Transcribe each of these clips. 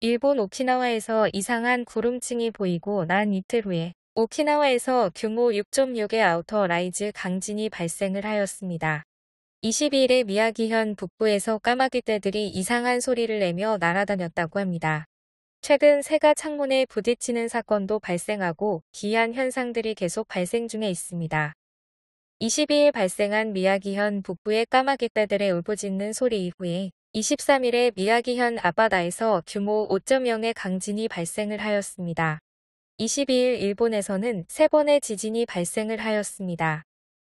일본 오키나와에서 이상한 구름층이 보이고 난 이틀 후에 오키나와에서 규모 6.6의 아우터 라이즈 강진이 발생을 하였습니다. 22일에 미야기현 북부에서 까마귀떼들이 이상한 소리를 내며 날아다녔다고 합니다. 최근 새가 창문에 부딪히는 사건도 발생하고 기이한 현상들이 계속 발생 중에 있습니다. 22일 발생한 미야기현 북부의 까마귀떼들의 울부짖는 소리 이후에 23일에 미야기현 아바다에서 규모 5.0의 강진이 발생을 하였습니다. 22일 일본에서는 세 번의 지진이 발생을 하였습니다.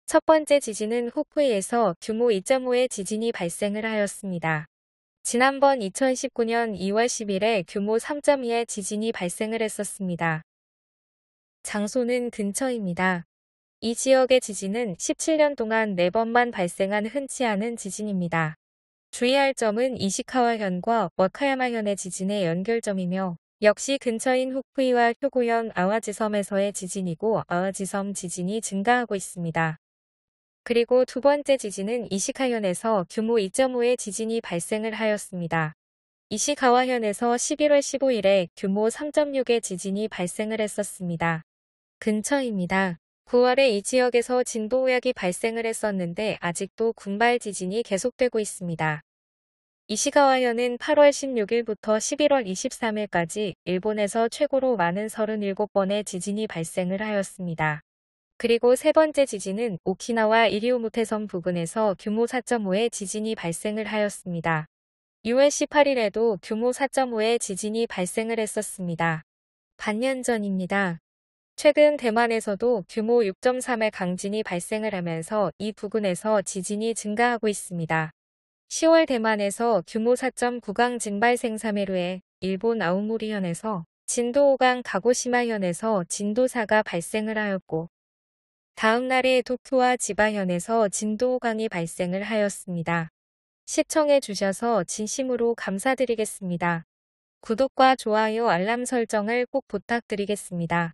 첫 번째 지진은 후쿠이에서 규모 2.5의 지진이 발생을 하였습니다. 지난번 2019년 2월 10일에 규모 3.2의 지진이 발생을 했었습니다. 장소는 근처입니다. 이 지역의 지진은 17년 동안 4번만 발생한 흔치 않은 지진입니다. 주의할 점은 이시카와현과 와카야마현의 지진의 연결점이며 역시 근처인 후쿠이와 효고현 아와지섬에서의 지진이고 아와지섬 지진이 증가하고 있습니다. 그리고 두 번째 지진은 이시카현에서 규모 2.5의 지진이 발생을 하였습니다. 이시카와현에서 11월 15일에 규모 3.6의 지진이 발생을 했었습니다. 근처입니다. 9월에 이 지역에서 진도 우약이 발생을 했었는데 아직도 군발 지진이 계속되고 있습니다. 이시가와현은 8월 16일부터 11월 23일까지 일본에서 최고로 많은 37번의 지진이 발생을 하였습니다. 그리고 세 번째 지진은 오키나와 이리오무테섬 부근에서 규모 4.5의 지진이 발생을 하였습니다. 6월 18일에도 규모 4.5의 지진이 발생을 했었습니다. 반년 전입니다. 최근 대만에서도 규모 6.3의 강진이 발생을 하면서 이 부근에서 지진이 증가하고 있습니다. 10월 대만에서 규모 4.9 강진 발생 3일 후에 일본 아우무리현에서 진도 5강 가고시마현에서 진도 4가 발생을 하였고 다음 날에 도쿄와 지바현에서 진도 5강이 발생을 하였습니다. 시청해 주셔서 진심으로 감사드리겠습니다. 구독과 좋아요 알람 설정을 꼭 부탁드리겠습니다.